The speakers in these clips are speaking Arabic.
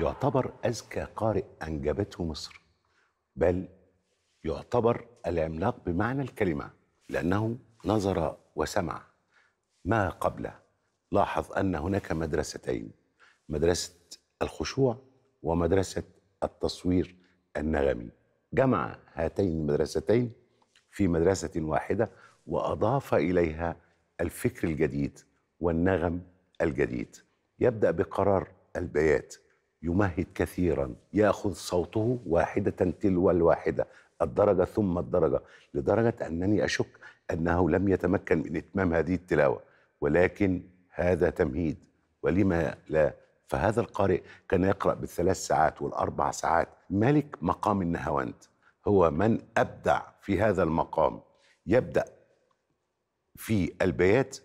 يعتبر أذكى قارئ أنجبته مصر بل يعتبر العملاق بمعنى الكلمة لأنه نظر وسمع ما قبله لاحظ أن هناك مدرستين مدرسة الخشوع ومدرسة التصوير النغمي جمع هاتين المدرستين في مدرسة واحدة وأضاف إليها الفكر الجديد والنغم الجديد يبدأ بقرار البيات يمهد كثيرا ياخذ صوته واحده تلو الواحده الدرجه ثم الدرجه لدرجه انني اشك انه لم يتمكن من اتمام هذه التلاوه ولكن هذا تمهيد ولما لا فهذا القارئ كان يقرا بالثلاث ساعات والاربع ساعات ملك مقام النهاوند هو من ابدع في هذا المقام يبدا في البيات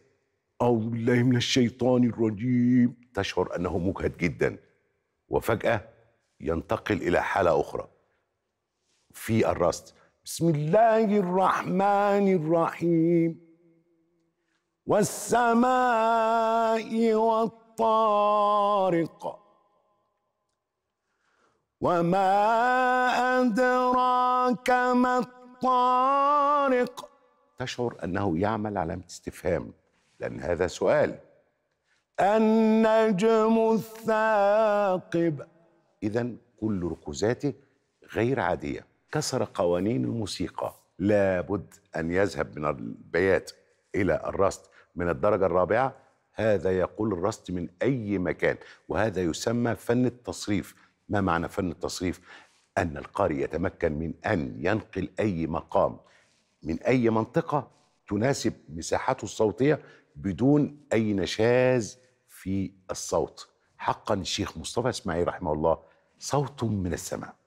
أو بالله من الشيطان الرجيم تشعر أنه مجهد جدا وفجأة ينتقل إلى حالة أخرى في الرصد بسم الله الرحمن الرحيم والسماء والطارق وما أدراك ما الطارق تشعر أنه يعمل علامة استفهام لأن هذا سؤال النجم الثاقب إذا كل ركوزاته غير عادية كسر قوانين الموسيقى لابد أن يذهب من البيات إلى الرست من الدرجة الرابعة هذا يقول الرست من أي مكان وهذا يسمى فن التصريف ما معنى فن التصريف؟ أن القارئ يتمكن من أن ينقل أي مقام من أي منطقة تناسب مساحته الصوتية بدون أي نشاز في الصوت حقا الشيخ مصطفى اسماعيل رحمه الله صوت من السماء